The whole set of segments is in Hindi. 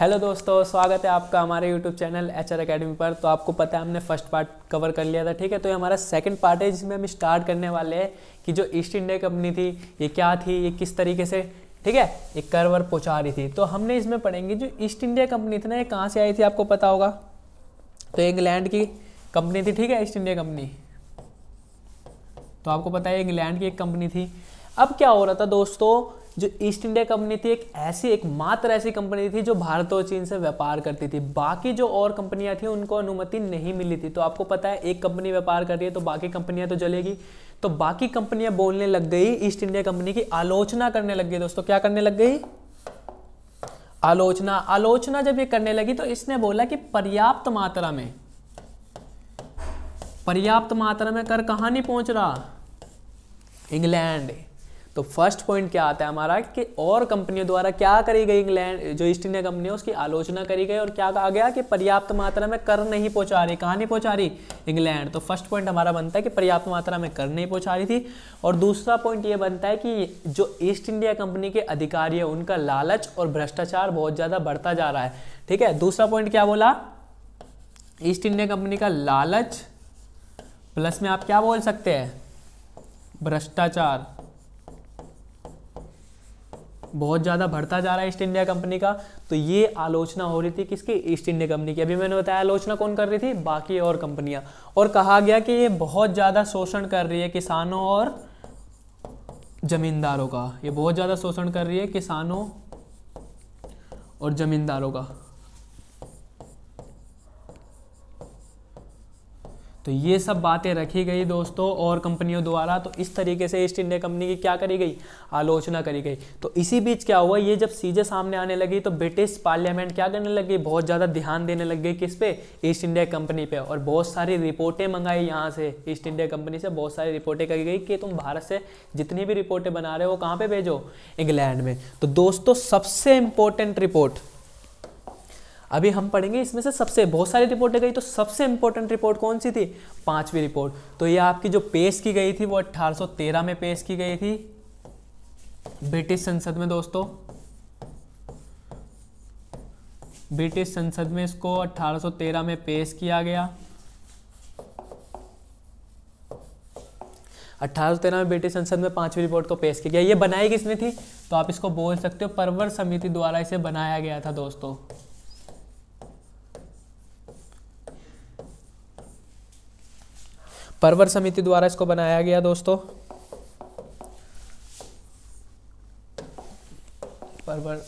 हेलो दोस्तों स्वागत है आपका हमारे YouTube channel H R academy पर तो आपको पता है हमने फर्स्ट पार्ट कवर कर लिया था ठीक है तो ये हमारा सेकंड पार्ट है जिसमें हम स्टार्ट करने वाले हैं कि जो ईस्ट इंडिया कंपनी थी ये क्या थी ये किस तरीके से ठीक है ये करवर पहुँचा रही थी तो हमने इसमें पढ़ेंगे जो ईस्ट इंडिया कंपनी थी ना ये कहाँ से आई थी आपको पता होगा तो इंग्लैंड की कंपनी थी ठीक है ईस्ट इंडिया कंपनी तो आपको पता है इंग्लैंड की एक कंपनी थी अब क्या हो रहा था दोस्तों जो ईस्ट इंडिया कंपनी थी एक ऐसी एकमात्र ऐसी कंपनी थी जो भारत और चीन से व्यापार करती थी बाकी जो और कंपनियां थी उनको अनुमति नहीं मिली थी तो आपको पता है एक कंपनी व्यापार कर रही है तो बाकी कंपनियां तो जलेगी तो बाकी कंपनियां बोलने लग गई ईस्ट इंडिया कंपनी की आलोचना करने लग गई दोस्तों क्या करने लग गई आलोचना आलोचना जब ये करने लगी तो इसने बोला कि पर्याप्त मात्रा में पर्याप्त मात्रा में कर कहा नहीं पहुंच रहा इंग्लैंड तो फर्स्ट पॉइंट क्या आता है हमारा कि और कंपनियों द्वारा क्या करी गई इंग्लैंड जो ईस्ट इंडिया कंपनी है उसकी आलोचना करी गई और क्या कहा गया कि पर्याप्त मात्रा में कर नहीं पहुंचा रही कहाँ नहीं पहुंचा रही इंग्लैंड तो फर्स्ट पॉइंट हमारा बनता है कि पर्याप्त मात्रा में कर नहीं पहुंचा रही थी और दूसरा पॉइंट ये बनता है कि जो ईस्ट इंडिया कंपनी के अधिकारी है उनका लालच और भ्रष्टाचार बहुत ज़्यादा बढ़ता जा रहा है ठीक है दूसरा पॉइंट क्या बोला ईस्ट इंडिया कंपनी का लालच प्लस में आप क्या बोल सकते हैं भ्रष्टाचार बहुत ज़्यादा बढ़ता जा रहा है ईस्ट इंडिया कंपनी का तो ये आलोचना हो रही थी किसकी ईस्ट इंडिया कंपनी की अभी मैंने बताया आलोचना कौन कर रही थी बाकी और कंपनियां और कहा गया कि ये बहुत ज़्यादा शोषण कर रही है किसानों और जमींदारों का ये बहुत ज़्यादा शोषण कर रही है किसानों और जमींदारों का तो ये सब बातें रखी गई दोस्तों और कंपनियों द्वारा तो इस तरीके से ईस्ट इंडिया कंपनी की क्या करी गई आलोचना करी गई तो इसी बीच क्या हुआ ये जब सीजे सामने आने लगी तो ब्रिटिश पार्लियामेंट क्या करने लग गई बहुत ज़्यादा ध्यान देने लग गई किस पे ईस्ट इंडिया कंपनी पे और बहुत सारी रिपोर्टें मंगाई यहाँ से ईस्ट इंडिया कंपनी से बहुत सारी रिपोर्टें कही गई कि तुम भारत से जितनी भी रिपोर्टें बना रहे हो कहाँ पर भेजो इंग्लैंड में तो दोस्तों सबसे इंपॉर्टेंट रिपोर्ट अभी हम पढ़ेंगे इसमें से सबसे बहुत सारी रिपोर्टें गई तो सबसे इंपॉर्टेंट रिपोर्ट कौन सी थी पांचवी रिपोर्ट तो ये आपकी जो पेश की गई थी वो 1813 में पेश की गई थी ब्रिटिश संसद में दोस्तों ब्रिटिश संसद में इसको 1813 में पेश किया गया 1813 में ब्रिटिश संसद में पांचवी रिपोर्ट को पेश किया गया ये बनाई किसने थी तो आप इसको बोल सकते हो परवर समिति द्वारा इसे बनाया गया था दोस्तों परवर समिति द्वारा इसको बनाया गया दोस्तों परवर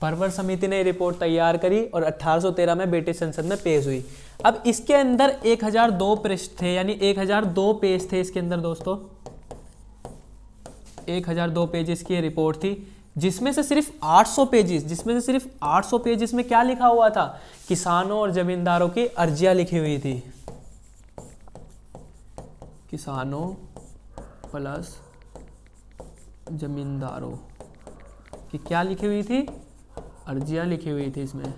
परवर समिति ने रिपोर्ट तैयार करी और 1813 में ब्रिटिश संसद में पेश हुई अब इसके अंदर 1002 पृष्ठ थे यानी 1002 पेज थे इसके अंदर दोस्तों 1002 पेजेस की रिपोर्ट थी जिसमें से सिर्फ 800 पेजेस जिसमें से सिर्फ 800 पेजेस में क्या लिखा हुआ था किसानों और जमींदारों की अर्जियां लिखी हुई थी किसानों प्लस ज़मींदारों कि क्या लिखी हुई थी अर्जियां लिखी हुई थी इसमें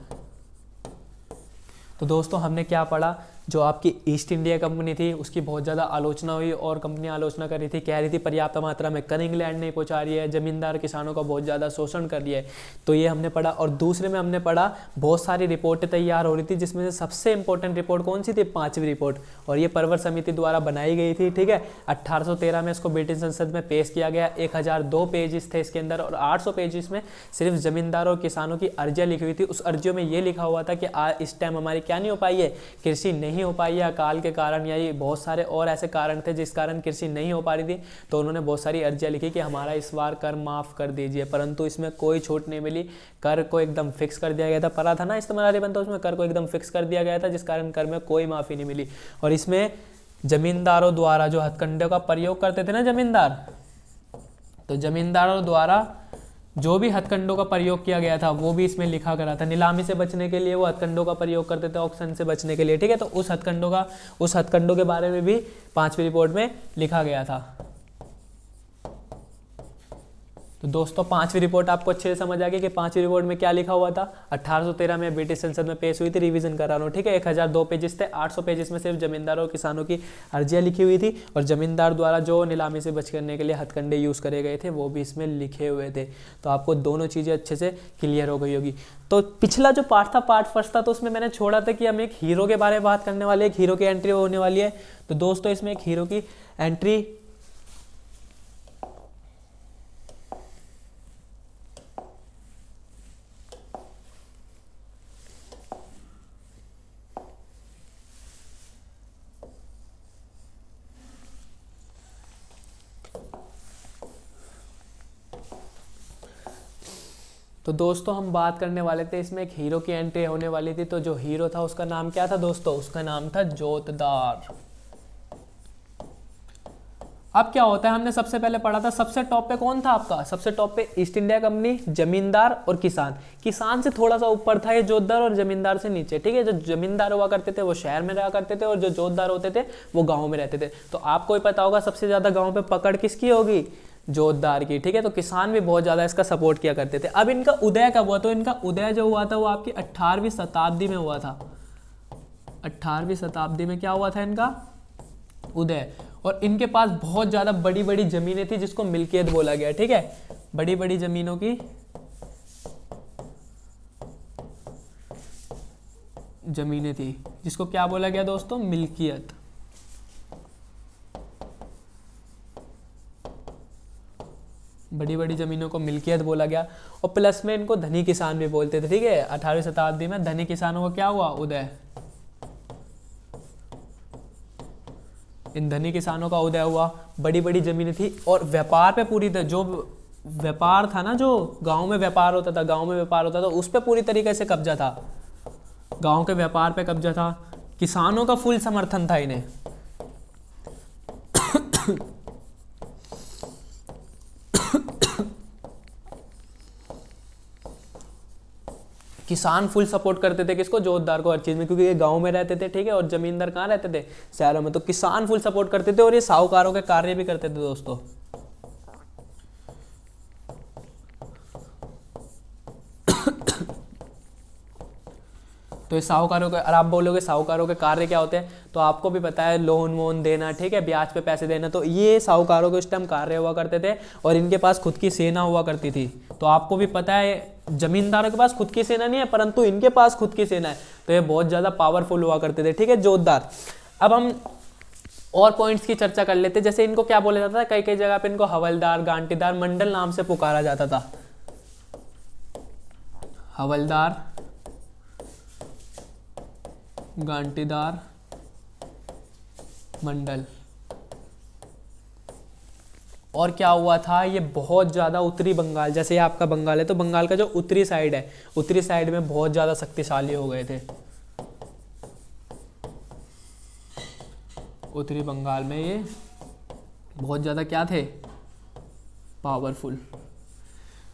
तो दोस्तों हमने क्या पढ़ा जो आपकी ईस्ट इंडिया कंपनी थी उसकी बहुत ज़्यादा आलोचना हुई और कंपनी आलोचना कर रही थी कह रही थी पर्याप्त मात्रा में कनिंग लैंड नहीं पहुँचा रही है ज़मींदार किसानों का बहुत ज़्यादा शोषण कर रही है तो ये हमने पढ़ा और दूसरे में हमने पढ़ा बहुत सारी रिपोर्टें तैयार हो रही थी जिसमें से सबसे इंपॉर्टेंट रिपोर्ट कौन सी थी पाँचवीं रिपोर्ट और ये परवर समिति द्वारा बनाई गई थी ठीक है अट्ठारह में इसको ब्रिटिश संसद में पेश किया गया एक पेजेस थे इसके अंदर और आठ पेजेस में सिर्फ ज़मींदार और किसानों की अर्जियाँ लिखी हुई थी उस अर्जियों में ये लिखा हुआ था कि इस टाइम हमारी क्या नहीं हो पाई है कृषि नहीं नहीं हो पाई है अकाल के कारण या ये बहुत सारे और ऐसे कारण थे जिस कारण कृषि नहीं हो पा रही थी तो उन्होंने बहुत सारी अर्जियाँ लिखी कि हमारा इस बार कर माफ़ कर दीजिए परंतु इसमें कोई छूट नहीं मिली कर को एकदम फिक्स कर दिया गया था पढ़ा था ना इस्तेमाल रिबन तो उसमें कर को एकदम फिक्स कर दिया गया था जिस कारण कर में कोई माफ़ी नहीं मिली और इसमें जमींदारों द्वारा जो हथकंडों का प्रयोग करते थे ना जमींदार तो जमींदारों द्वारा जो भी हथकंडों का प्रयोग किया गया था वो भी इसमें लिखा करा था नीलामी से बचने के लिए वो हथकंडों का प्रयोग करते थे ऑक्शन से बचने के लिए ठीक है तो उस हथकंडों का उस हथकंडों के बारे में भी पांचवी रिपोर्ट में लिखा गया था तो दोस्तों पांचवी रिपोर्ट आपको अच्छे से समझ आ गई कि पांचवी रिपोर्ट में क्या लिखा हुआ था 1813 में ब्रिटिश संसद में पेश हुई थी रिवीजन करा रहा हूँ ठीक है 1002 पेजेस थे 800 पेजेस में सिर्फ जमींदारों और किसानों की अर्जियाँ लिखी हुई थी और जमींदार द्वारा जो नीलामी से बच करने के लिए हथकंडे यूज़ करे गए थे वो भी इसमें लिखे हुए थे तो आपको दोनों चीज़ें अच्छे से क्लियर हो गई होगी तो पिछला जो पार्ट था पार्ट फर्स्ट था तो उसमें मैंने छोड़ा था कि हम एक हीरो के बारे में बात करने वाले एक हीरो की एंट्री होने वाली है तो दोस्तों इसमें एक हीरो की एंट्री तो दोस्तों हम बात करने वाले थे इसमें एक हीरो की एंट्री होने वाली थी तो जो हीरो था उसका नाम क्या था दोस्तों उसका नाम था जोतदार अब क्या होता है हमने सबसे पहले पढ़ा था सबसे टॉप पे कौन था आपका सबसे टॉप पे ईस्ट इंडिया कंपनी जमींदार और किसान किसान से थोड़ा सा ऊपर था ये जोतदार और जमींदार से नीचे ठीक है जो जमींदार हुआ करते थे वो शहर में रहा करते थे और जो जोतदार होते थे वो गाँव में रहते थे तो आपको ही पता होगा सबसे ज़्यादा गाँव पे पकड़ किसकी होगी जोधदार की ठीक है तो किसान भी बहुत ज़्यादा इसका सपोर्ट किया करते थे अब इनका उदय कब हुआ तो इनका उदय जो हुआ था वो आपकी अट्ठारहवीं शताब्दी में हुआ था अट्ठारहवीं शताब्दी में क्या हुआ था इनका उदय और इनके पास बहुत ज़्यादा बड़ी बड़ी ज़मीनें थी जिसको मिल्कियत बोला गया ठीक है बड़ी बड़ी ज़मीनों की ज़मीनें थी जिसको क्या बोला गया दोस्तों मिल्कियत बड़ी बड़ी ज़मीनों को मिल्कियत बोला गया और प्लस में इनको धनी किसान भी बोलते थे ठीक है अठारहवीं शताब्दी में धनी किसानों का क्या हुआ उदय इन धनी किसानों का उदय हुआ बड़ी बड़ी ज़मीनें थी और व्यापार पे पूरी जो व्यापार था ना जो गांव में व्यापार होता था गांव में व्यापार होता था उस पर पूरी तरीके से कब्जा था गांव के व्यापार पे कब्जा था किसानों का फुल समर्थन था इन्हें किसान फुल सपोर्ट करते थे किसको जोतदार को हर चीज़ में क्योंकि ये गाँव में रहते थे ठीक है और ज़मींदार कहाँ रहते थे शहरों में तो किसान फुल सपोर्ट करते थे और ये साहूकारों के कार्य भी करते थे दोस्तों तो ये साहूकारों के और आप बोलोगे साहूकारों के कार्य क्या होते हैं तो आपको भी पता है लोन वोन देना ठीक है ब्याज पे पैसे देना तो ये साहूकारों के उस टाइम कार्य हुआ करते थे और इनके पास खुद की सेना हुआ करती थी तो आपको भी पता है जमींदारों के पास खुद की सेना नहीं है परंतु इनके पास खुद की सेना है तो ये बहुत ज़्यादा पावरफुल हुआ करते थे ठीक है जोतदार अब हम और पॉइंट्स की चर्चा कर लेते जैसे इनको क्या बोला जाता था कई कई जगह पर इनको हवलदार गांटीदार मंडल नाम से पुकारा जाता था हवलदार गांटेदार मंडल और क्या हुआ था ये बहुत ज़्यादा उत्तरी बंगाल जैसे आपका बंगाल है तो बंगाल का जो उत्तरी साइड है उत्तरी साइड में बहुत ज़्यादा शक्तिशाली हो गए थे उत्तरी बंगाल में ये बहुत ज़्यादा क्या थे पावरफुल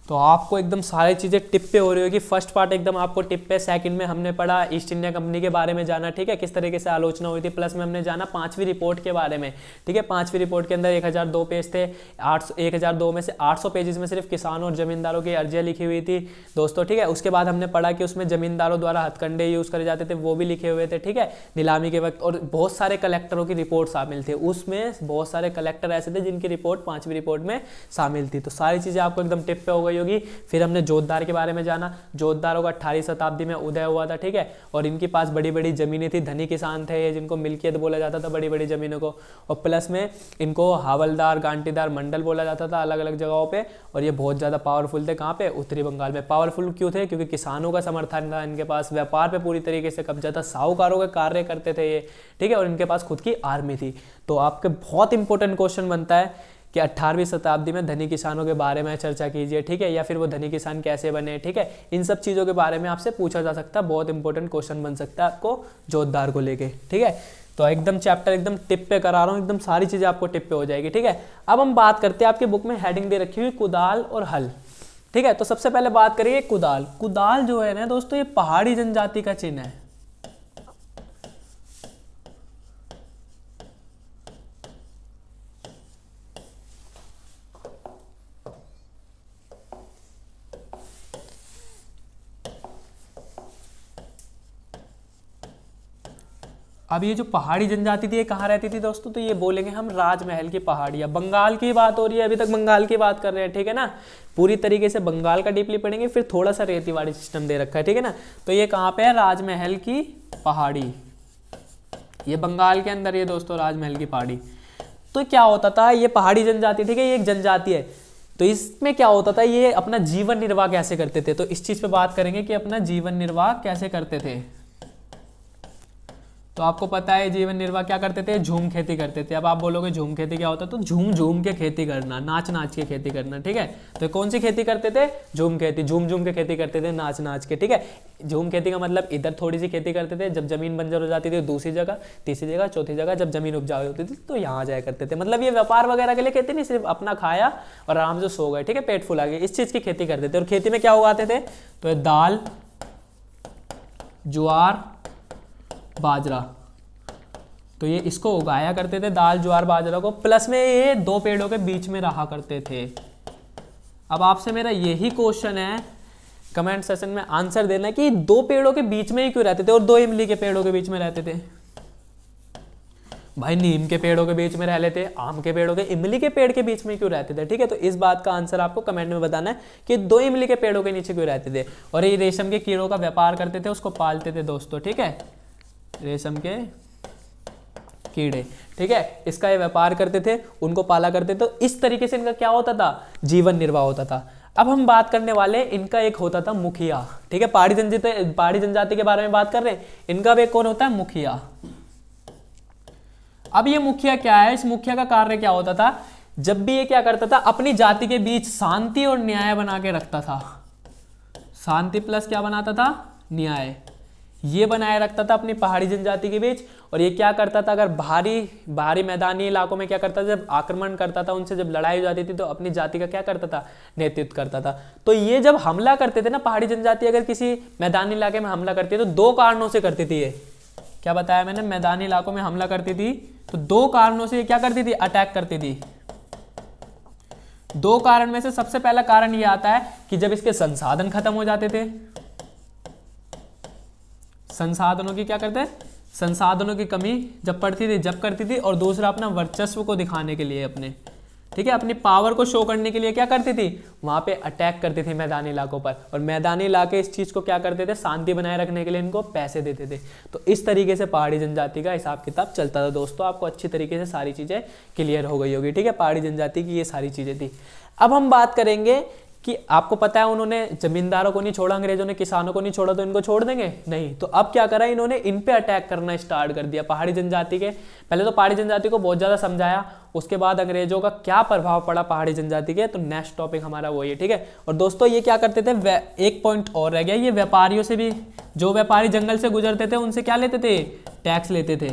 तो आपको एकदम सारी चीज़ें टिप पे हो रही होगी फर्स्ट पार्ट एकदम आपको टिप पे सेकंड में हमने पढ़ा ईस्ट इंडिया कंपनी के बारे में जाना ठीक है किस तरीके से आलोचना हुई थी प्लस में हमने जाना पांचवी रिपोर्ट के बारे में ठीक है पांचवी रिपोर्ट के अंदर 1002 पेज थे आठ एक में से 800 पेजेस में सिर्फ किसान और जमींदारों की अर्जियाँ लिखी हुई थी दोस्तों ठीक है उसके बाद हमने पढ़ा कि उसमें जमींदारों द्वारा हथकंडे यूज़ करे जाते थे वो भी लिखे हुए थे ठीक है नीलामी के वक्त और बहुत सारे कलेक्टरों की रिपोर्ट शामिल थे उसमें बहुत सारे कलेक्टर ऐसे थे जिनकी रिपोर्ट पाँचवीं रिपोर्ट में शामिल थी तो सारी चीज़ें आपको एकदम टिप पे हो गई हुई होगी फिर हमने जोधदार के बारे में जाना जोधदार होगा अठारह शताब्दी में उदय हुआ था ठीक है और इनके पास बड़ी बड़ी ज़मीनें थी धनी किसान थे जिनको मिल्कियत बोला जाता था बड़ी बड़ी ज़मीनों को और प्लस में इनको हावलदार गांटीदार मंडल बोला जाता था अलग अलग जगहों पर और ये बहुत ज़्यादा पावरफुल थे कहाँ पर उत्तरी बंगाल में पावरफुल क्यों थे क्योंकि किसानों का समर्थन था इनके पास व्यापार पर पूरी तरीके से कब्जा था साहूकारों के कार्य करते थे ये ठीक है और इनके पास खुद की आर्मी थी तो आपके बहुत इंपॉर्टेंट क्वेश्चन बनता है कि 18वीं शताब्दी में धनी किसानों के बारे में चर्चा कीजिए ठीक है या फिर वो धनी किसान कैसे बने ठीक है इन सब चीज़ों के बारे में आपसे पूछा जा सकता है बहुत इंपॉर्टेंट क्वेश्चन बन सकता है आपको जोधदार को लेके ठीक है तो एकदम चैप्टर एकदम टिप पे करा रहा हूँ एकदम सारी चीज़ें आपको टिप पे हो जाएगी ठीक है अब हम बात करते हैं आपकी बुक में हेडिंग दे रखी हुई कुदाल और हल ठीक है तो सबसे पहले बात करिए कुदाल कुदाल जो है ना दोस्तों ये पहाड़ी जनजाति का चिन्ह है अब ये जो पहाड़ी जनजाति थी ये कहाँ रहती थी दोस्तों तो ये बोलेंगे हम राजमहल की पहाड़ी अब बंगाल की बात हो रही है अभी तक बंगाल की बात कर रहे हैं ठीक है ना पूरी तरीके से बंगाल का डीपली पढ़ेंगे फिर थोड़ा सा रेतीवाड़ी सिस्टम दे रखा है ठीक है ना तो ये कहाँ पे है राजमहल की पहाड़ी ये बंगाल के अंदर ये दोस्तों राजमहल की पहाड़ी तो क्या होता था ये पहाड़ी जनजाति ठीक है ये एक जनजाति है तो इसमें क्या होता था ये अपना जीवन निर्वाह कैसे करते थे तो इस चीज़ पे बात करेंगे कि अपना जीवन निर्वाह कैसे करते थे तो आपको पता है जीवन निर्वाह क्या करते थे झूम खेती करते थे अब आप बोलोगे झूम खेती क्या होता है तो झूम झूम के खेती करना नाच नाच के खेती करना ठीक है तो कौन सी खेती करते थे झूम खेती झूम झूम के खेती करते थे नाच नाच के ठीक है झूम खेती का मतलब इधर थोड़ी सी खेती करते थे जब जमीन बंजर हो जाती थी दूसरी जगह तीसरी जगह चौथी जगह जब जमीन उपजाऊ होती थी तो यहाँ जाया करते थे मतलब ये व्यापार वगैरह के लिए खेती नहीं सिर्फ अपना खाया और आराम से सो गए ठीक है पेट फुला गए इस चीज़ की खेती करते थे और खेती में क्या उगाते थे तो दाल ज्वार बाजरा तो ये इसको उगाया करते थे दाल ज्वार बाजरा को प्लस में ये दो पेड़ों के बीच में रहा करते थे अब आपसे मेरा यही क्वेश्चन है कमेंट सेशन में आंसर देना कि दो पेड़ों के बीच में ही क्यों रहते थे और दो इमली के पेड़ों के बीच में रहते थे भाई नीम के पेड़ों के बीच में रह लेते आम के पेड़ों के इमली के पेड़ के बीच में क्यों रहते थे ठीक है तो इस बात का आंसर आपको कमेंट में बताना है कि दो इमली के पेड़ों के नीचे क्यों रहते थे और ये रेशम के कीड़ों का व्यापार करते थे उसको पालते थे दोस्तों ठीक है रेशम के कीड़े ठीक है इसका ये व्यापार करते थे उनको पाला करते थे तो इस तरीके से इनका क्या होता था जीवन निर्वाह होता था अब हम बात करने वाले इनका एक होता था मुखिया ठीक है पहाड़ी जनजाति पहाड़ी जनजाति के बारे में बात कर रहे हैं इनका भी कौन होता है मुखिया अब ये मुखिया क्या है इस मुखिया का कार्य क्या होता था जब भी ये क्या करता था अपनी जाति के बीच शांति और न्याय बना के रखता था शांति प्लस क्या बनाता था न्याय ये बनाए रखता था अपनी पहाड़ी जनजाति के बीच और ये क्या करता था अगर भारी भारी मैदानी इलाकों में क्या करता था जब आक्रमण करता था उनसे जब लड़ाई हो जाती थी तो अपनी जाति का क्या करता था नेतृत्व करता था तो ये जब हमला करते थे ना पहाड़ी जनजाति अगर किसी मैदानी इलाके में हमला करती है तो दो कारणों से करती थी ये क्या बताया मैंने मैदानी इलाकों में हमला करती थी तो दो कारणों से ये क्या करती थी अटैक करती थी दो कारण में से सबसे पहला कारण ये आता है कि जब इसके संसाधन खत्म हो जाते थे संसाधनों की क्या करते हैं संसाधनों की कमी जब पड़ती थी जब करती थी और दूसरा अपना वर्चस्व को दिखाने के लिए अपने ठीक है अपनी पावर को शो करने के लिए क्या करती थी वहां पे अटैक करती थी मैदानी इलाकों पर और मैदानी इलाके इस चीज़ को क्या करते थे शांति बनाए रखने के लिए इनको पैसे देते थे तो इस तरीके से पहाड़ी जनजाति का हिसाब किताब चलता था दोस्तों आपको अच्छी तरीके से सारी चीज़ें क्लियर हो गई होगी ठीक है पहाड़ी जनजाति की ये सारी चीज़ें थी अब हम बात करेंगे कि आपको पता है उन्होंने जमींदारों को नहीं छोड़ा अंग्रेजों ने किसानों को नहीं छोड़ा तो इनको छोड़ देंगे नहीं तो अब क्या करा इन्होंने इन पे अटैक करना स्टार्ट कर दिया पहाड़ी जनजाति के पहले तो पहाड़ी जनजाति को बहुत ज़्यादा समझाया उसके बाद अंग्रेजों का क्या प्रभाव पड़ा पहाड़ी जनजाति के तो नेक्स्ट टॉपिक हमारा वही है ठीक है और दोस्तों ये क्या करते थे एक पॉइंट और रह गया ये व्यापारियों से भी जो व्यापारी जंगल से गुजरते थे उनसे क्या लेते थे टैक्स लेते थे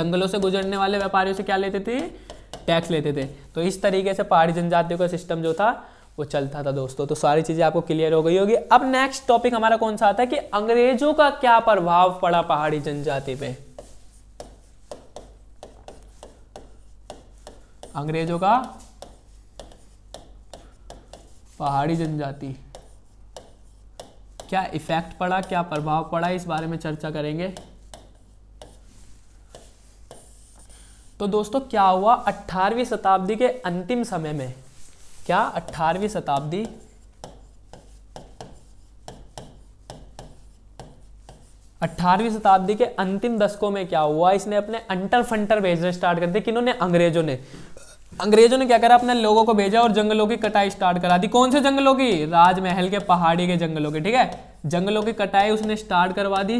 जंगलों से गुजरने वाले व्यापारियों से क्या लेते थे टैक्स लेते थे तो इस तरीके से पहाड़ी जनजातियों का सिस्टम जो था वो चलता था दोस्तों तो सारी चीज़ें आपको क्लियर हो गई होगी अब नेक्स्ट टॉपिक हमारा कौन सा आता है कि अंग्रेजों का क्या प्रभाव पड़ा पहाड़ी जनजाति पे अंग्रेजों का पहाड़ी जनजाति क्या इफेक्ट पड़ा क्या प्रभाव पड़ा इस बारे में चर्चा करेंगे तो दोस्तों क्या हुआ 18वीं शताब्दी के अंतिम समय में क्या अट्ठारहवीं शताब्दी अट्ठारहवीं शताब्दी के अंतिम दशकों में क्या हुआ इसने अपने अंटर फंटर भेजने स्टार्ट कर दिए किन्होंने अंग्रेजों ने अंग्रेजों ने क्या करा अपने लोगों को भेजा और जंगलों की कटाई स्टार्ट करा दी कौन से जंगलों की राजमहल के पहाड़ी के जंगलों की ठीक है जंगलों की कटाई उसने स्टार्ट करवा दी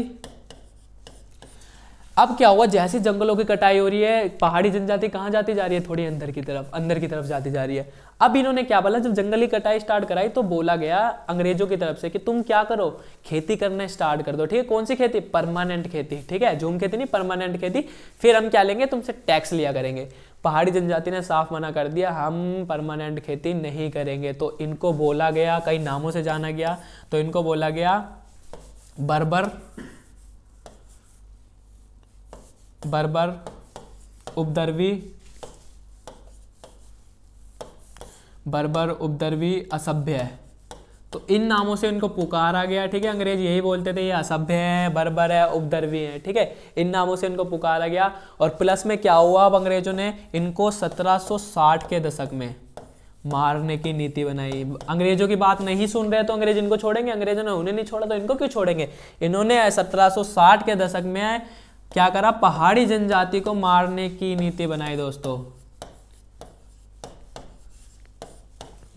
अब क्या हुआ जैसे जंगलों की कटाई हो रही है पहाड़ी जनजाति कहाँ जाती जा रही है थोड़ी अंदर की तरफ अंदर की तरफ जाती जा रही है अब इन्होंने क्या बोला जब जंगली कटाई स्टार्ट कराई तो बोला गया अंग्रेजों की तरफ से कि तुम क्या करो खेती करना स्टार्ट कर दो ठीक है कौन सी खेती परमानेंट खेती ठीक है झूम खेती नहीं परमानेंट खेती फिर हम क्या लेंगे तुमसे टैक्स लिया करेंगे पहाड़ी जनजाति ने साफ मना कर दिया हम परमानेंट खेती नहीं करेंगे तो इनको बोला गया कई नामों से जाना गया तो इनको बोला गया बर्बर बर्बर उपद्रवी बर्बर उपद्रवी असभ्य है तो इन नामों से इनको पुकारा गया ठीक है अंग्रेज यही बोलते थे ये असभ्य है बर्बर है उपद्रवी है ठीक है इन नामों से इनको पुकारा गया और प्लस में क्या हुआ अब अंग्रेजों ने इनको 1760 के दशक में मारने की नीति बनाई अंग्रेजों की बात नहीं सुन रहे तो अंग्रेज इनको छोड़ेंगे अंग्रेजों ने उन्हें नहीं छोड़ा तो इनको क्यों छोड़ेंगे इन्होंने सत्रह के दशक में क्या करा पहाड़ी जनजाति को मारने की नीति बनाई दोस्तों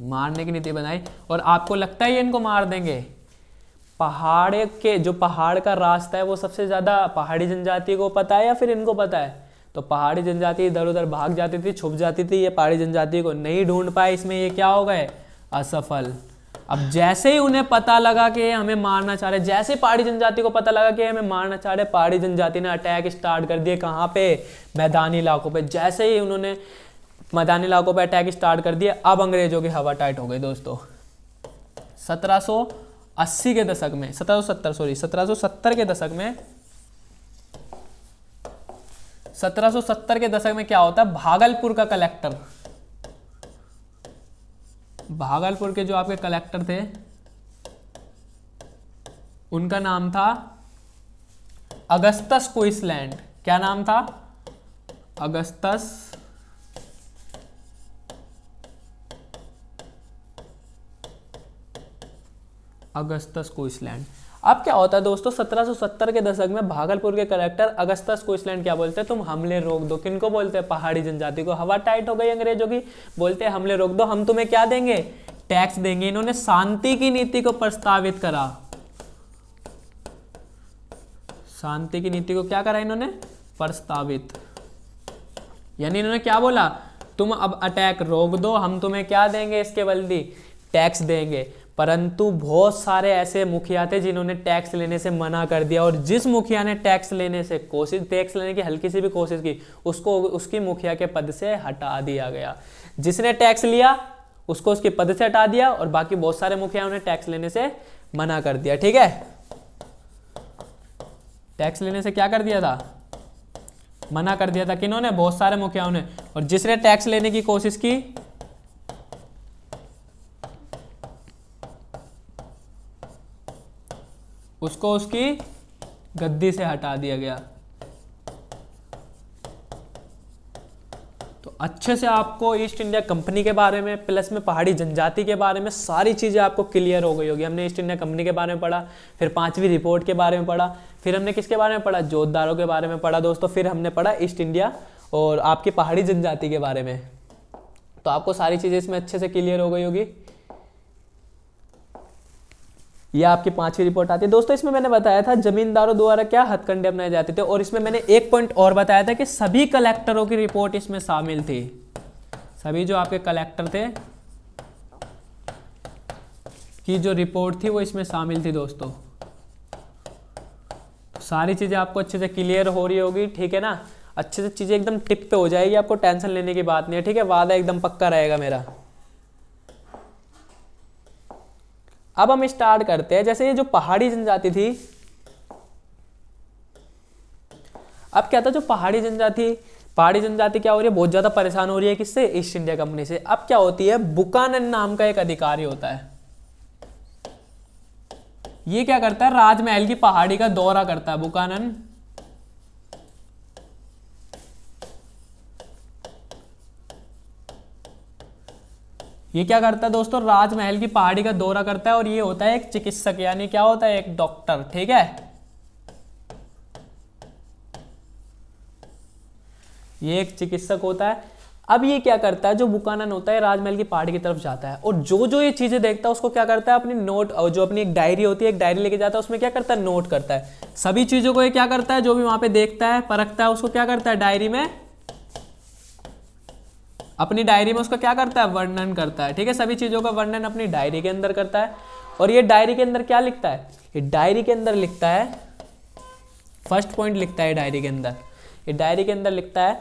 मारने की नीति बनाई और आपको लगता है ये इनको मार देंगे पहाड़े के जो पहाड़ का रास्ता है वो सबसे ज़्यादा पहाड़ी जनजाति को पता है या फिर इनको पता है तो पहाड़ी जनजाति इधर उधर भाग जाती थी छुप जाती थी ये पहाड़ी जनजाति को नहीं ढूंढ पाए इसमें ये क्या हो गए असफल अब जैसे ही उन्हें पता लगा कि हमें मारना चाह रहे जैसे पहाड़ी जनजाति को पता लगा कि हमें मारना चाह रहे पहाड़ी जनजाति ने अटैक स्टार्ट कर दिए कहाँ पे मैदानी इलाकों पे जैसे ही उन्होंने मैदानी इलाकों पे अटैक स्टार्ट कर दिया अब अंग्रेजों की हवा टाइट हो गई दोस्तों 1780 के दशक में 1770 सॉरी 1770 के दशक में 1770 के दशक में क्या होता है भागलपुर का कलेक्टर भागलपुर के जो आपके कलेक्टर थे उनका नाम था अगस्तस कोइसलैंड क्या नाम था अगस्तस अगस्तस कोइसलैंड अब क्या होता है दोस्तों 1770 के दशक में भागलपुर के कलेक्टर अगस्तस को इसलैंड क्या बोलते हैं तुम हमले रोक दो किनको बोलते हैं पहाड़ी जनजाति को हवा टाइट हो गई अंग्रेजों की बोलते हैं हमले रोक दो हम तुम्हें क्या देंगे टैक्स देंगे इन्होंने शांति की नीति को प्रस्तावित करा शांति की नीति को क्या करा इन्होंने प्रस्तावित यानी इन्होंने क्या बोला तुम अब अटैक रोक दो हम तुम्हें क्या देंगे इसके बल्दी टैक्स देंगे परंतु बहुत सारे ऐसे मुखिया थे जिन्होंने टैक्स लेने से मना कर दिया और जिस मुखिया ने टैक्स लेने से कोशिश टैक्स लेने की हल्की सी भी कोशिश की उसको उसकी मुखिया के पद से हटा दिया गया जिसने टैक्स लिया उसको उसके पद से हटा दिया और बाकी बहुत सारे मुखिया उन्हें टैक्स लेने से मना कर दिया ठीक है टैक्स लेने से क्या कर दिया था मना कर दिया था किन्होंने बहुत सारे मुखियाओं ने और जिसने टैक्स लेने की कोशिश की उसको उसकी गद्दी से हटा दिया गया तो अच्छे से आपको ईस्ट इंडिया कंपनी के बारे में प्लस में पहाड़ी जनजाति के बारे में सारी चीज़ें आपको क्लियर हो गई होगी हमने ईस्ट इंडिया कंपनी के बारे में पढ़ा फिर पांचवी रिपोर्ट के बारे में पढ़ा फिर हमने किसके बारे में पढ़ा जोतदारों के बारे में पढ़ा दोस्तों फिर हमने पढ़ा ईस्ट इंडिया और आपकी पहाड़ी जनजाति के बारे में तो आपको सारी चीज़ें इसमें अच्छे से क्लियर हो गई होगी ये आपकी पांचवी रिपोर्ट आती है दोस्तों इसमें मैंने बताया था जमींदारों द्वारा क्या हथकंडे अपनाए जाते थे और इसमें मैंने एक पॉइंट और बताया था कि सभी कलेक्टरों की रिपोर्ट इसमें शामिल थी सभी जो आपके कलेक्टर थे की जो रिपोर्ट थी वो इसमें शामिल थी दोस्तों तो सारी चीज़ें आपको अच्छे से क्लियर हो रही होगी ठीक है ना अच्छे से चीज़ें एकदम टिप पे हो जाएगी आपको टेंशन लेने की बात नहीं है ठीक है वादा एकदम पक्का रहेगा मेरा अब हम स्टार्ट करते हैं जैसे ये जो पहाड़ी जनजाति थी अब क्या था जो पहाड़ी जनजाति पहाड़ी जनजाति क्या हो रही है बहुत ज़्यादा परेशान हो रही है किससे ईस्ट इंडिया कंपनी से अब क्या होती है बुकानन नाम का एक अधिकारी होता है ये क्या करता है राजमहल की पहाड़ी का दौरा करता है बुकानन ये क्या करता है दोस्तों राजमहल की पहाड़ी का दौरा करता है और ये होता है एक चिकित्सक यानी क्या होता है एक डॉक्टर ठीक है ये एक चिकित्सक होता है अब ये क्या करता है जो बुकानन होता है राजमहल की पहाड़ी की तरफ जाता है और जो जो ये चीज़ें देखता है उसको क्या करता है अपनी नोट और जो अपनी एक डायरी होती है एक डायरी लेके जाता है उसमें क्या करता है नोट करता है सभी चीज़ों को ये क्या करता है जो भी वहां पे देखता है परखता है उसको क्या करता है डायरी में अपनी डायरी में उसका क्या करता है वर्णन करता है ठीक है सभी चीज़ों का वर्णन अपनी डायरी के अंदर करता है और ये डायरी के अंदर क्या लिखता है ये डायरी के अंदर लिखता है फर्स्ट पॉइंट लिखता है डायरी के अंदर ये डायरी के अंदर लिखता है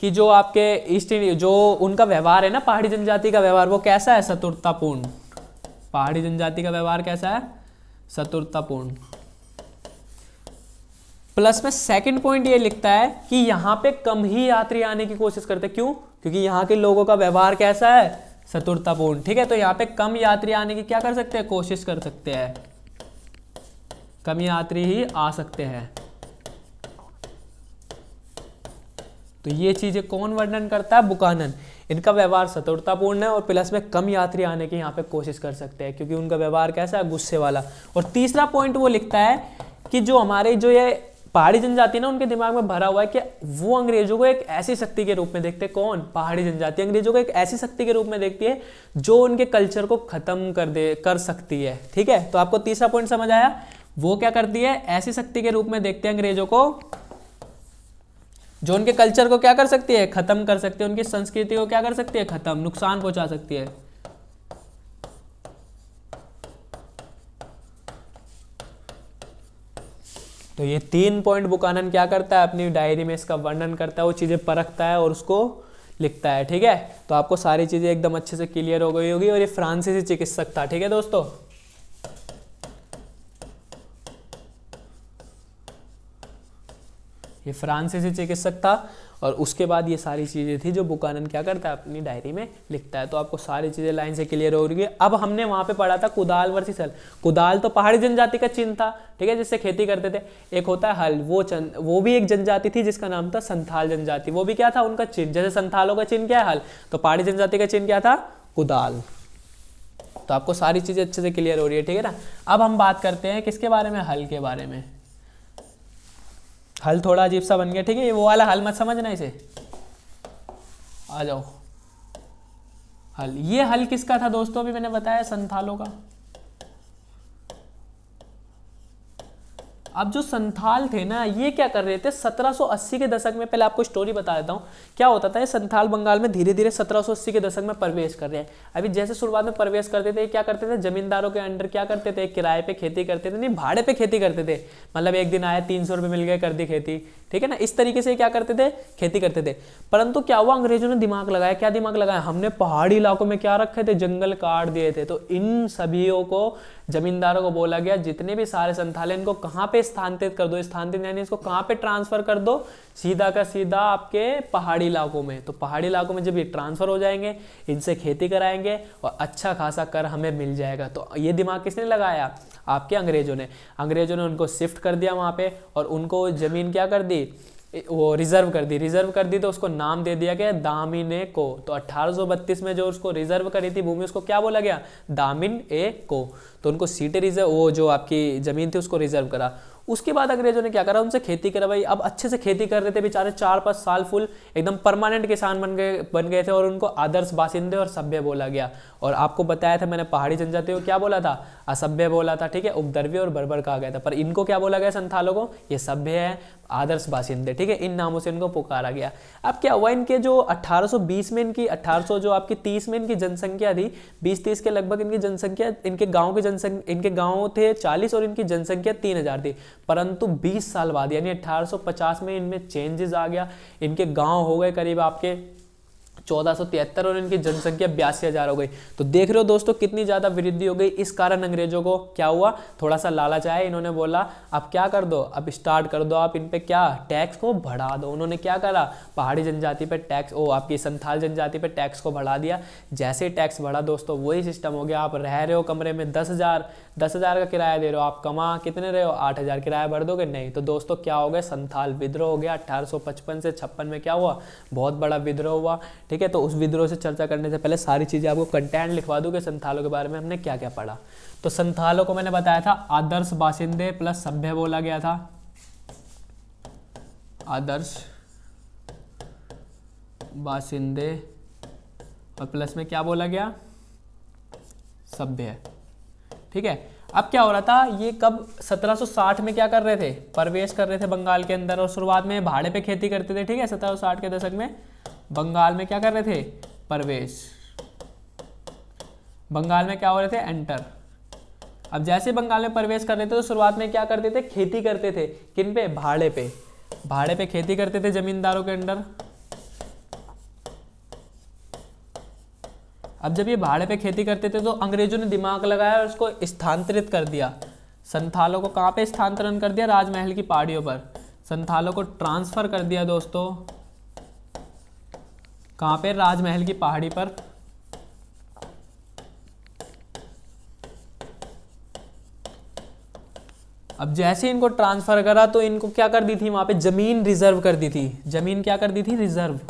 कि जो आपके ईस्ट इंडिया जो उनका व्यवहार है ना पहाड़ी जनजाति का व्यवहार वो कैसा है शत्रुतापूर्ण पहाड़ी जनजाति का व्यवहार कैसा है शत्रुतापूर्ण प्लस में सेकंड पॉइंट ये लिखता है कि यहां पे कम ही यात्री आने की कोशिश करते क्यों क्योंकि यहां के लोगों का व्यवहार कैसा है शत्रुतापूर्ण ठीक है तो यहाँ पे कम यात्री आने की क्या कर सकते हैं कोशिश कर सकते हैं कम यात्री ही आ सकते हैं तो ये चीजें कौन वर्णन करता है बुकानन इनका व्यवहार सतुरतापूर्ण है और प्लस में कम यात्री आने की यहां पर कोशिश कर सकते हैं क्योंकि उनका व्यवहार कैसा है गुस्से वाला और तीसरा पॉइंट वो लिखता है कि जो हमारे जो ये पहाड़ी जनजाति ना उनके दिमाग में भरा हुआ है कि वो अंग्रेजों को एक ऐसी शक्ति के रूप में देखते कौन पहाड़ी जनजाति अंग्रेजों को एक ऐसी शक्ति के रूप में देखती है जो उनके कल्चर को खत्म कर दे कर सकती है ठीक है तो आपको तीसरा पॉइंट समझ आया वो क्या करती है ऐसी शक्ति के रूप में देखते हैं अंग्रेजों को जो उनके कल्चर को क्या कर सकती है खत्म कर सकती है उनकी संस्कृति को क्या कर सकती है खत्म नुकसान पहुंचा सकती है तो ये तीन पॉइंट बुकानन क्या करता है अपनी डायरी में इसका वर्णन करता है वो चीज़ें परखता है और उसको लिखता है ठीक है तो आपको सारी चीज़ें एकदम अच्छे से क्लियर हो गई होगी और ये फ्रांसीसी चिकित्सक था ठीक है दोस्तों ये फ्रांसीसी चिकित्सक था और उसके बाद ये सारी चीज़ें थी जो बुकानन क्या करता है अपनी डायरी में लिखता है तो आपको सारी चीज़ें लाइन से क्लियर हो रही है अब हमने वहाँ पे पढ़ा था कुदाल वर्सी हल कुदाल तो पहाड़ी जनजाति का चिन्ह था ठीक है जिससे खेती करते थे एक होता है हल वो चन वो भी एक जनजाति थी जिसका नाम था संथाल जनजाति वो भी क्या था उनका चिन्ह जैसे संथालों का चिन्ह क्या है हल तो पहाड़ी जनजाति का चिन्ह क्या था कुदाल तो आपको सारी चीज़ें अच्छे से क्लियर हो रही है ठीक है ना अब हम बात करते हैं किसके बारे में हल के बारे में हल थोड़ा अजीब सा बन गया ठीक है ये वो वाला हल मत समझना इसे आ जाओ हल ये हल किसका था दोस्तों अभी मैंने बताया संथालों का अब जो संथाल थे ना ये क्या कर रहे थे 1780 के दशक में पहले आपको स्टोरी बता देता हूँ क्या होता था ये संथाल बंगाल में धीरे धीरे 1780 के दशक में प्रवेश कर रहे हैं अभी जैसे शुरुआत में प्रवेश करते थे क्या करते थे जमींदारों के अंडर क्या करते थे किराए पे खेती करते थे नहीं भाड़े पे खेती करते थे मतलब एक दिन आया तीन सौ मिल गए कर दी खेती ठीक है ना इस तरीके से क्या करते थे खेती करते थे परंतु क्या हुआ अंग्रेजों ने दिमाग लगाया क्या दिमाग लगाया हमने पहाड़ी इलाकों में क्या रखे थे जंगल काट दिए थे तो इन सभी को जमींदारों को बोला गया जितने भी सारे संथाल इनको कहाँ पे स्थानांतरित कर दो स्थानांतरित यानी इसको कहाँ पे ट्रांसफर कर दो सीधा का सीधा आपके पहाड़ी इलाकों में तो पहाड़ी इलाकों में जब ये ट्रांसफर हो जाएंगे इनसे खेती कराएंगे और अच्छा खासा कर हमें मिल जाएगा तो ये दिमाग किसने लगाया आपके अंग्रेजों ने अंग्रेजों ने उनको शिफ्ट कर दिया वहाँ पे और उनको ज़मीन क्या कर दी वो रिजर्व कर दी रिजर्व कर दी तो उसको नाम दे दिया गया दामिने को तो 1832 में जो उसको रिजर्व करी थी भूमि उसको क्या बोला गया दामिन ए को तो उनको सीटें रिजर्व वो जो आपकी ज़मीन थी उसको रिजर्व करा उसके बाद अंग्रेजों ने क्या करा उनसे खेती करवाई अब अच्छे से खेती कर रहे थे बेचारे चार पाँच साल फुल एकदम परमानेंट किसान बन गए बन गए थे और उनको आदर्श बासिंदे और सभ्य बोला गया और आपको बताया था मैंने पहाड़ी जनजाति को क्या बोला था असभ्य बोला था ठीक है उपद्रवी और बर्बर कहा गया था पर इनको क्या बोला गया संथालों को ये सभ्य है आदर्श बासिंदे ठीक है इन नामों से इनको पुकारा गया अब क्या हुआ इनके जो 1820 में इनकी 1800 जो आपकी 30 में इनकी जनसंख्या थी 20-30 के लगभग इनकी जनसंख्या इनके गांव के जनसंख्या इनके गांव थे 40 और इनकी जनसंख्या 3000 थी परंतु 20 साल बाद यानी 1850 में इनमें चेंजेस आ गया इनके गाँव हो गए करीब आपके 1473 और इनकी जनसंख्या बयासी हजार हो गई तो देख रहे हो दोस्तों कितनी ज़्यादा वृद्धि हो गई इस कारण अंग्रेजों को क्या हुआ थोड़ा सा लालच आया इन्होंने बोला अब क्या कर दो अब स्टार्ट कर दो आप इन पे क्या टैक्स को बढ़ा दो उन्होंने क्या करा पहाड़ी जनजाति पे टैक्स ओ आपकी संथाल जनजाति पे टैक्स को बढ़ा दिया जैसे टैक्स बढ़ा दोस्तों वही सिस्टम हो गया आप रह रहे हो कमरे में दस हज़ार दस हज़ार का किराया दे रहे हो आप कमा कितने रहे हो आठ हज़ार किराया भर दोगे नहीं तो दोस्तों क्या हो गया संथाल विद्रोह हो गया अट्ठारह से छप्पन में क्या हुआ बहुत बड़ा विद्रोह हुआ ठीक ठीक है तो उस विद्रोह से चर्चा करने से पहले सारी चीज़ें आपको कंटेंट लिखवा दूँ कि संथालों के बारे में हमने क्या क्या पढ़ा तो संथालों को मैंने बताया था आदर्श बासिंदे प्लस सभ्य बोला गया था आदर्श बासिंदे और प्लस में क्या बोला गया सभ्य ठीक है अब क्या हो रहा था ये कब 1760 में क्या कर रहे थे प्रवेश कर रहे थे बंगाल के अंदर और शुरुआत में भाड़े पे खेती करते थे ठीक है 1760 के दशक में बंगाल में क्या कर रहे थे प्रवेश बंगाल में क्या हो रहे थे एंटर अब जैसे बंगाल में प्रवेश कर रहे थे तो शुरुआत में क्या करते थे खेती करते थे किन पे भाड़े पे भाड़े पे खेती करते थे जमींदारों के अंडर अब जब ये भाड़े पे खेती करते थे तो अंग्रेजों ने दिमाग लगाया और उसको स्थानांतरित कर दिया संथालों को कहाँ पे स्थानांतरण कर दिया राजमहल की पहाड़ियों पर संथालों को ट्रांसफर कर दिया दोस्तों कहां पे राजमहल की पहाड़ी पर अब जैसे इनको ट्रांसफर करा तो इनको क्या कर दी थी वहां पे जमीन रिजर्व कर दी थी जमीन क्या कर दी थी रिजर्व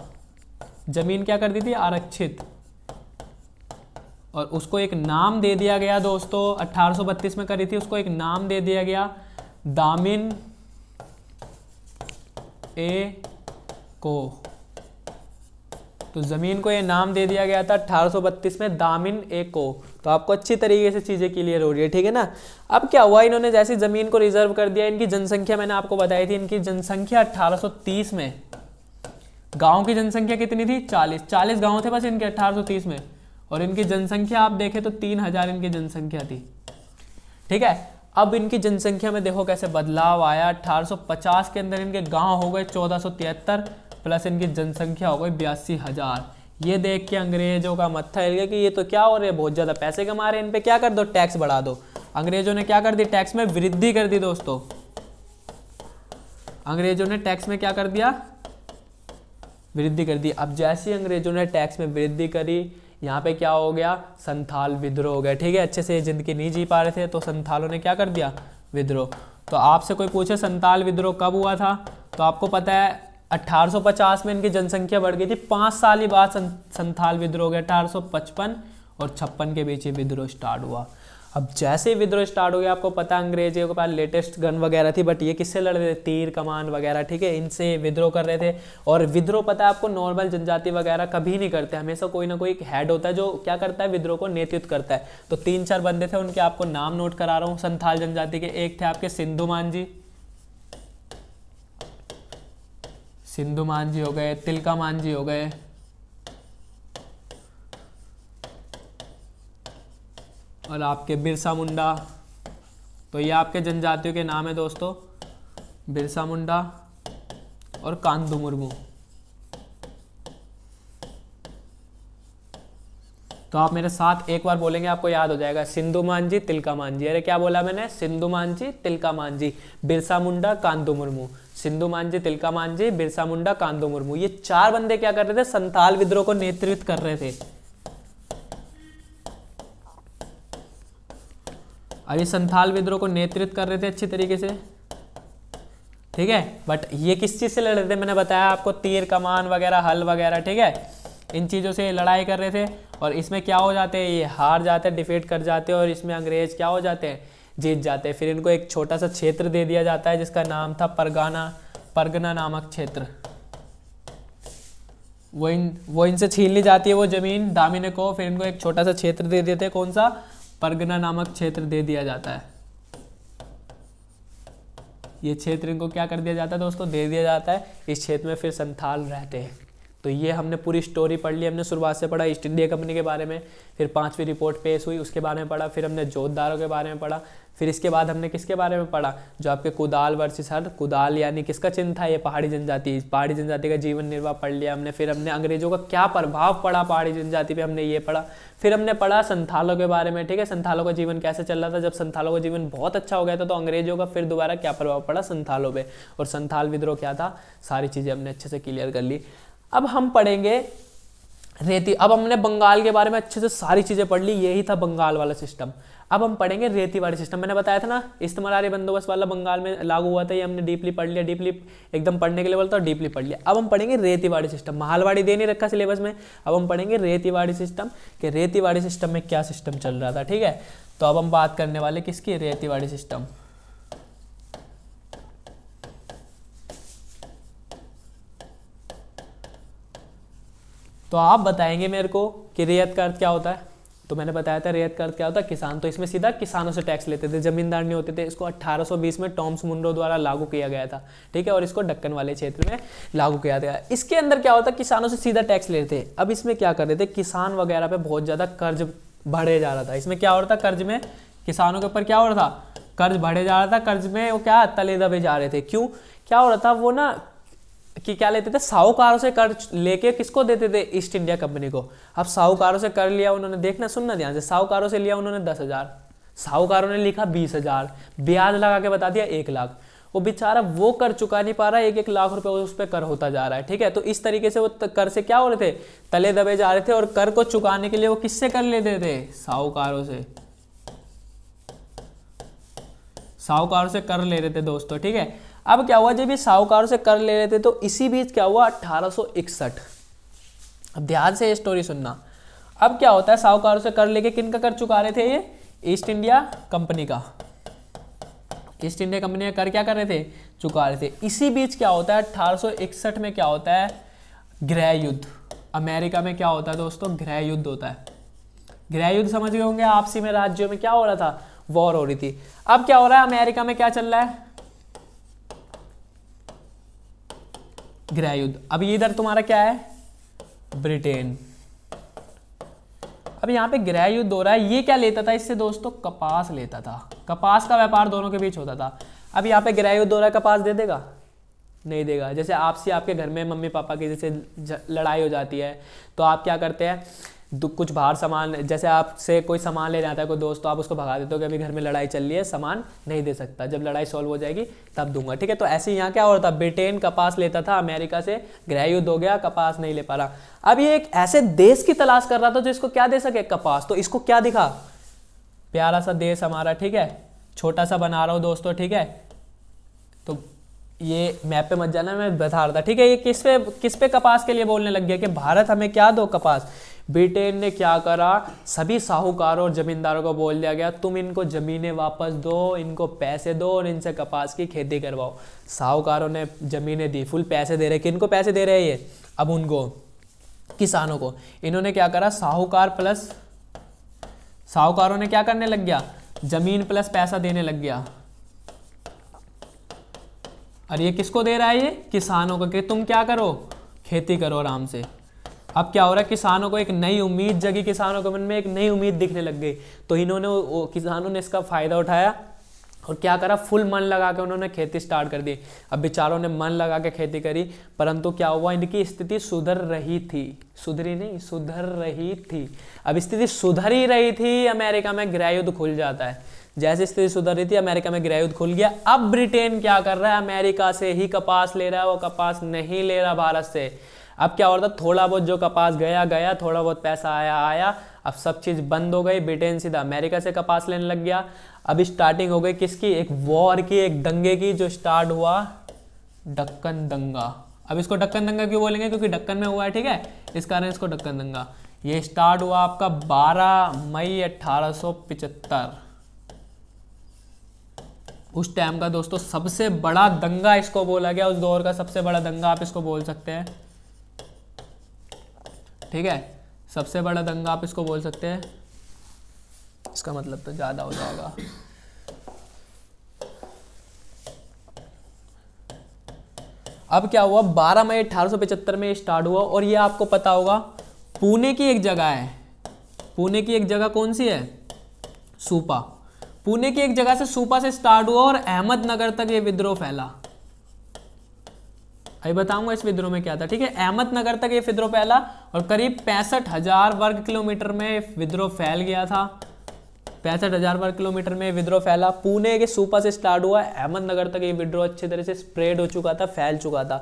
जमीन क्या कर दी थी आरक्षित और उसको एक नाम दे दिया गया दोस्तों 1832 में करी थी उसको एक नाम दे दिया गया दामिन ए को तो ज़मीन को ये नाम दे दिया गया था अठारह में दामिन ए को तो आपको अच्छी तरीके से चीज़ें क्लियर हो रही है ठीक है ना अब क्या हुआ इन्होंने जैसी ज़मीन को रिजर्व कर दिया इनकी जनसंख्या मैंने आपको बताई थी इनकी जनसंख्या 1830 में गांव की जनसंख्या कितनी थी 40 40 गांव थे बस इनके 1830 में और इनकी जनसंख्या आप देखें तो 3000 इनकी जनसंख्या थी ठीक है अब इनकी जनसंख्या में देखो कैसे बदलाव आया 1850 के अंदर इनके गांव हो गए चौदह प्लस इनकी जनसंख्या हो गई बयासी हज़ार ये देख के अंग्रेज़ों का मत्था हिल गया कि ये तो क्या हो रहा है बहुत ज़्यादा पैसे कमा रहे हैं इन पर क्या कर दो टैक्स बढ़ा दो अंग्रेज़ों ने क्या कर दी टैक्स में वृद्धि कर दी दोस्तों अंग्रेज़ों ने टैक्स में क्या कर दिया वृद्धि कर दी अब जैसे ही अंग्रेज़ों ने टैक्स में वृद्धि करी यहाँ पे क्या हो गया संथाल विद्रोह हो गया ठीक है अच्छे से ज़िंदगी नहीं जी पा रहे थे तो संथालों ने क्या कर दिया विद्रोह तो आपसे कोई पूछे संथाल विद्रोह कब हुआ था तो आपको पता है 1850 में इनकी जनसंख्या बढ़ गई थी पांच साल ही बाद संथाल विद्रोह गया अठारह और छप्पन के बीच विद्रोह स्टार्ट हुआ अब जैसे विद्रोह स्टार्ट हो गया आपको पता अंग्रेजों के पास लेटेस्ट गन वगैरह थी बट ये किससे लड़ रहे थे तीर कमान वगैरह ठीक है इनसे विद्रोह कर रहे थे और विद्रोह पता है आपको नॉर्मल जनजाति वगैरह कभी नहीं करते हमेशा कोई ना कोई एक हेड होता है जो क्या करता है विद्रोह को नेतृत्व करता है तो तीन चार बंदे थे उनके आपको नाम नोट करा रहा हूँ संथाल जनजाति के एक थे आपके सिंधु मान जी सिंधु मान जी हो गए तिलका मान जी हो गए और आपके बिरसा मुंडा तो ये आपके जनजातियों के नाम है दोस्तों बिरसा मुंडा और कांदू मुर्मू तो आप मेरे साथ एक बार बोलेंगे आपको याद हो जाएगा सिंधु मांझी तिलका मांझी अरे क्या बोला मैंने सिंधु मांझी तिलका मांझी बिरसा मुंडा कांदू मुर्मू सिंधु मांझी तिलका मांझी बिरसा मुंडा कांदो मुर्मू ये चार बंदे क्या कर रहे थे संताल विद्रोह को नेतृत्व कर रहे थे और ये संथाल विद्रोह को नेतृत्व कर रहे थे अच्छी तरीके से ठीक है बट ये किस चीज़ से लड़ रहे थे मैंने बताया आपको तीर कमान वगैरह हल वगैरह ठीक है इन चीज़ों से लड़ाई कर रहे थे और इसमें क्या हो जाते हैं ये हार जाते हैं डिफेट कर जाते हैं और इसमें अंग्रेज क्या हो जाते हैं जीत जाते हैं फिर इनको एक छोटा सा क्षेत्र दे दिया जाता है जिसका नाम था परगाना परगना नामक क्षेत्र वो इन वो इनसे छीन ली जाती है वो ज़मीन दामिने को फिर इनको एक छोटा सा क्षेत्र दे देते कौन सा परगना नामक क्षेत्र दे दिया जाता है ये क्षेत्र इनको क्या कर दिया जाता है दोस्तों दे दिया जाता है इस क्षेत्र में फिर संथाल रहते हैं तो ये हमने पूरी स्टोरी पढ़ ली हमने शुरुआत से पढ़ा ईस्ट इंडिया कंपनी के बारे में फिर पाँचवीं रिपोर्ट पेश हुई उसके बारे में पढ़ा फिर हमने जोतदारों के बारे में पढ़ा फिर इसके बाद हमने किसके बारे में पढ़ा जो आपके कुदाल वर्सेस हर कुदाल यानी किसका चिन्ह था ये पहाड़ी जनजाति पहाड़ी जनजाति का जीवन निर्वाह पढ़ लिया हमने फिर हमने अंग्रेजों का क्या प्रभाव पड़ा पहाड़ी जनजाति पर हमने ये पढ़ा फिर हमने पढ़ा संथालों के बारे में ठीक है संथालों का जीवन कैसे चल रहा था जब संथालों का जीवन बहुत अच्छा हो गया था तो अंग्रेजों का फिर दोबारा क्या प्रभाव पड़ा संथालों पर और संथाल विद्रोह क्या था सारी चीज़ें हमने अच्छे से क्लियर कर ली अब हम पढ़ेंगे रेती अब हमने बंगाल के बारे में अच्छे से सारी चीज़ें पढ़ ली यही था बंगाल वाला सिस्टम अब हम पढ़ेंगे रेती वाले सिस्टम मैंने बताया था ना इस्तेमाल बंदोबस्त वाला बंगाल में लागू हुआ था ये हमने डीपली पढ़ लिया डीपली एकदम पढ़ने के लिए बोलता डीपली पढ़ लिया अब हम पढ़ेंगे रेतीवाड़ी सिस्टम महालवाड़ी दे नहीं रखा सिलेबस में अब हम पढ़ेंगे रेतीवाड़ी सिस्टम कि रेतीवाड़ी सिस्टम में क्या सिस्टम चल रहा था ठीक है तो अब हम बात करने वाले किसकी रेतीवाड़ी सिस्टम तो आप बताएंगे मेरे को कि रेयत का अर्थ क्या होता है तो मैंने बताया था रेयत का अर्थ क्या होता है किसान तो इसमें सीधा किसानों से टैक्स लेते थे जमींदार नहीं होते थे इसको 1820 में टॉम्स मुंडो द्वारा लागू किया गया था ठीक है और इसको डक्कन वाले क्षेत्र में लागू किया गया इसके अंदर क्या होता है किसानों से सीधा टैक्स लेते थे अब इसमें क्या कर रहे थे किसान वगैरह पे बहुत ज़्यादा कर्ज बढ़े जा रहा था इसमें क्या हो रहा था कर्ज में किसानों के ऊपर क्या हो रहा था कर्ज बढ़े जा रहा था कर्ज में वो क्या तले दबे जा रहे थे क्यों क्या हो रहा था वो ना कि क्या लेते थे साहूकारों से कर लेके किसको देते थे ईस्ट इंडिया कंपनी को अब साहूकारों से कर लिया उन्होंने देखना सुनना ध्यान से साहूकारों से लिया उन्होंने दस हज़ार साहूकारों ने लिखा बीस हज़ार ब्याज लगा के बता दिया एक लाख वो बेचारा वो कर चुका नहीं पा रहा एक एक लाख रुपए उस पर कर होता जा रहा है ठीक है तो इस तरीके से वो कर से क्या हो रहे थे तले दबे जा रहे थे और कर को चुकाने के लिए वो किससे कर लेते थे साहूकारों से साहूकारों से कर ले रहे थे दोस्तों ठीक है अब क्या हुआ जब ये साहूकारों से कर ले रहे थे तो इसी बीच क्या हुआ अठारह अब ध्यान से ये स्टोरी सुनना अब क्या होता है साहूकारों से कर लेके किन का कर चुका रहे थे ये ईस्ट इंडिया कंपनी का ईस्ट इंडिया कंपनी का कर क्या कर रहे थे चुका रहे थे इसी बीच क्या होता है अठारह में क्या होता है गृह युद्ध अमेरिका में क्या होता है दोस्तों गृह युद्ध होता है गृह युद्ध समझ गए होंगे आपसी में राज्यों में क्या हो रहा था वॉर हो रही थी अब क्या हो रहा है अमेरिका में क्या चल रहा है गृह युद्ध अब इधर तुम्हारा क्या है ब्रिटेन अब यहाँ पे गृह युद्ध हो रहा है ये क्या लेता था इससे दोस्तों कपास लेता था कपास का व्यापार दोनों के बीच होता था अब यहाँ पे गृह युद्ध हो रहा है कपास दे देगा नहीं देगा जैसे आपसे आपके घर में मम्मी पापा की जैसे लड़ाई हो जाती है तो आप क्या करते हैं कुछ बाहर सामान जैसे आपसे कोई सामान ले जाता है कोई दोस्त तो आप उसको भगा देते हो कि अभी घर में लड़ाई चल रही है सामान नहीं दे सकता जब लड़ाई सॉल्व हो जाएगी तब दूंगा ठीक है तो ऐसे यहाँ क्या हो रहा था ब्रिटेन कपास लेता था अमेरिका से गृह युद्ध हो गया कपास नहीं ले पा रहा अब ये एक ऐसे देश की तलाश कर रहा था जो इसको क्या दे सके कपास तो इसको क्या दिखा प्यारा सा देश हमारा ठीक है छोटा सा बना रहा हूँ दोस्तों ठीक है तो ये मैप पे मत जाना मैं बता रहा था ठीक है ये किस पे किस पे कपास के लिए बोलने लग गया कि भारत हमें क्या दो कपास ब्रिटेन ने क्या करा सभी साहूकारों और ज़मींदारों को बोल दिया गया तुम इनको ज़मीनें वापस दो इनको पैसे दो और इनसे कपास की खेती करवाओ साहूकारों ने ज़मीनें दी फुल पैसे दे रहे किनको पैसे दे रहे ये अब उनको किसानों को इन्होंने क्या करा साहूकार प्लस साहूकारों ने क्या करने लग गया जमीन प्लस पैसा देने लग गया और ये किसको दे रहा है ये किसानों को कि तुम क्या करो खेती करो आराम से अब क्या हो रहा है किसानों को एक नई उम्मीद जगी किसानों के मन में एक नई उम्मीद दिखने लग गई तो इन्होंने किसानों ने इसका फ़ायदा उठाया और क्या करा फुल मन लगा के उन्होंने खेती स्टार्ट कर दी अब बेचारों ने मन लगा के खेती करी परंतु क्या हुआ इनकी स्थिति सुधर रही थी सुधरी नहीं सुधर रही थी अब स्थिति सुधर ही रही थी अमेरिका में गृह युद्ध खुल जाता है जैसे स्थिति सुधर रही थी अमेरिका में गृह युद्ध खुल गया अब ब्रिटेन क्या कर रहा है अमेरिका से ही कपास ले रहा है वो कपास नहीं ले रहा भारत से अब क्या होता था थोड़ा बहुत जो कपास गया गया थोड़ा बहुत पैसा आया आया अब सब चीज़ बंद हो गई ब्रिटेन सीधा अमेरिका से कपास लेने लग गया अब स्टार्टिंग हो गई किसकी एक वॉर की एक दंगे की जो स्टार्ट हुआ डक्कन दंगा अब इसको डक्कन दंगा क्यों बोलेंगे क्योंकि डक्कन में हुआ है ठीक है इस कारण इसको डक्कन दंगा ये स्टार्ट हुआ आपका 12 मई 1875 उस टाइम का दोस्तों सबसे बड़ा दंगा इसको बोला गया उस दौर का सबसे बड़ा दंगा आप इसको बोल सकते हैं ठीक है सबसे बड़ा दंगा आप इसको बोल सकते हैं इसका मतलब तो ज़्यादा हो जाएगा अब क्या हुआ 12 मई अठारह में स्टार्ट हुआ और ये आपको पता होगा पुणे की एक जगह है पुणे की एक जगह कौन सी है सूपा पुणे की एक जगह से सूपा से स्टार्ट हुआ और अहमदनगर तक ये विद्रोह फैला अभी बताऊंगा इस विद्रोह में क्या था ठीक है अहमदनगर तक ये विद्रोह फैला और करीब पैंसठ हजार वर्ग किलोमीटर में विद्रोह फैल गया था पैंसठ हज़ार वर्ग किलोमीटर में विद्रोह फैला पुणे के सुपर से स्टार्ट हुआ अहमदनगर तक ये विद्रोह अच्छे तरह से स्प्रेड हो चुका था फैल चुका था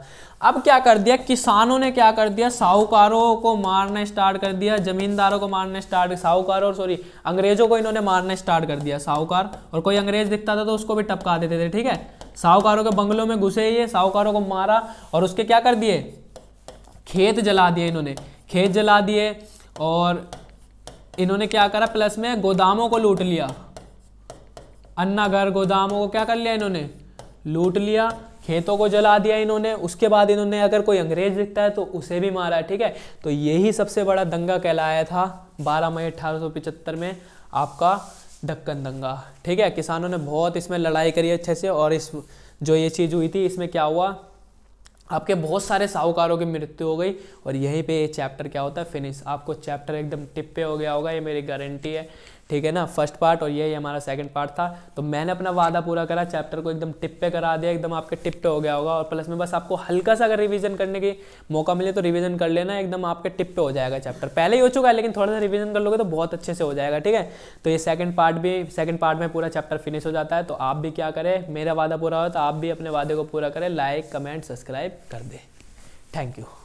अब क्या कर दिया किसानों ने क्या कर दिया साहूकारों को मारना स्टार्ट कर दिया जमींदारों को मारना स्टार्ट साहूकारों और सॉरी अंग्रेजों को इन्होंने मारना स्टार्ट कर दिया साहूकार और कोई अंग्रेज दिखता था तो उसको भी टपका देते थे ठीक है साहूकारों के बंगलों में घुसे ये साहूकारों को मारा और उसके क्या कर दिए खेत जला दिए इन्होंने खेत जला दिए और इन्होंने क्या करा प्लस में गोदामों को लूट लिया अन्ना घर गोदामों को क्या कर लिया इन्होंने लूट लिया खेतों को जला दिया इन्होंने उसके बाद इन्होंने अगर कोई अंग्रेज दिखता है तो उसे भी मारा ठीक है तो यही सबसे बड़ा दंगा कहलाया था 12 मई अठारह में आपका ढक्कन दंगा ठीक है किसानों ने बहुत इसमें लड़ाई करी अच्छे से और इस जो ये चीज़ हुई थी इसमें क्या हुआ आपके बहुत सारे साहूकारों की मृत्यु हो गई और यहीं पे ये चैप्टर क्या होता है फिनिश आपको चैप्टर एकदम टिप पे हो गया होगा ये मेरी गारंटी है ठीक है ना फर्स्ट पार्ट और यही हमारा सेकंड पार्ट था तो मैंने अपना वादा पूरा करा चैप्टर को एकदम टिप पे करा दिया एकदम आपके टिप पे हो गया होगा और प्लस में बस आपको हल्का सा अगर रिविजन करने की मौका मिले तो रिविजन कर लेना एकदम आपके टिप पे हो जाएगा चैप्टर पहले ही हो चुका है लेकिन थोड़ा सा रिविजन कर लोगे तो बहुत अच्छे से हो जाएगा ठीक है तो ये सेकंड पार्ट भी सेकंड पार्ट में पूरा चैप्टर फिनिश हो जाता है तो आप भी क्या करें मेरा वादा पूरा हो तो आप भी अपने वादे को पूरा करें लाइक कमेंट सब्सक्राइब कर दें थैंक यू